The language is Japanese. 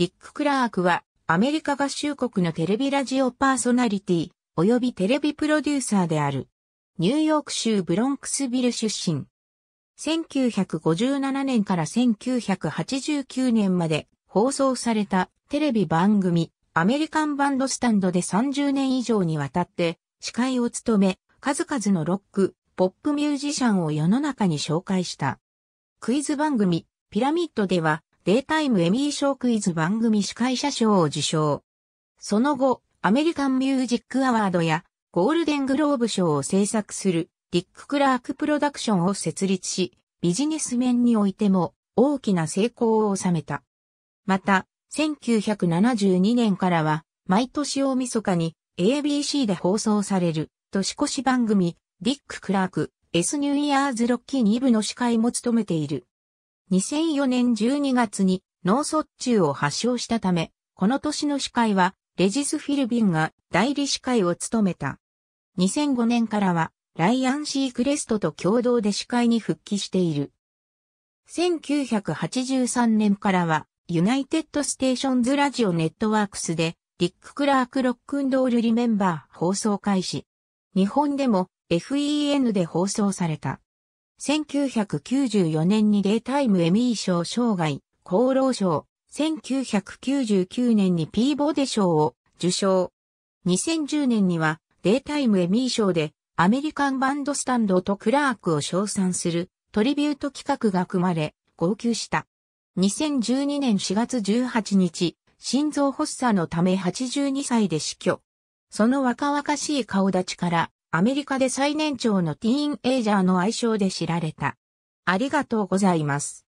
ディック・クラークは、アメリカ合衆国のテレビラジオパーソナリティ、及びテレビプロデューサーである。ニューヨーク州ブロンクスビル出身。1957年から1989年まで放送されたテレビ番組、アメリカンバンドスタンドで30年以上にわたって司会を務め、数々のロック、ポップミュージシャンを世の中に紹介した。クイズ番組、ピラミッドではデイタイムエミー賞クイズ番組司会者賞を受賞。その後、アメリカンミュージックアワードやゴールデングローブ賞を制作するディック・クラークプロダクションを設立し、ビジネス面においても大きな成功を収めた。また、1972年からは毎年大晦日に ABC で放送される年越し番組ディック・クラーク S ニューイヤーズロッキー2部の司会も務めている。2004年12月に脳卒中を発症したため、この年の司会はレジス・フィルビンが代理司会を務めた。2005年からはライアン・シークレストと共同で司会に復帰している。1983年からはユナイテッド・ステーションズ・ラジオ・ネットワークスでリック・クラーク・ロックンドール・リメンバー放送開始。日本でも FEN で放送された。1994年にデイタイムエミー賞生涯、厚労賞、1999年にピーボーデ賞を受賞。2010年にはデイタイムエミー賞でアメリカンバンドスタンドとクラークを称賛するトリビュート企画が組まれ、号泣した。2012年4月18日、心臓発作のため82歳で死去。その若々しい顔立ちからアメリカで最年長のティーンエイジャーの愛称で知られた。ありがとうございます。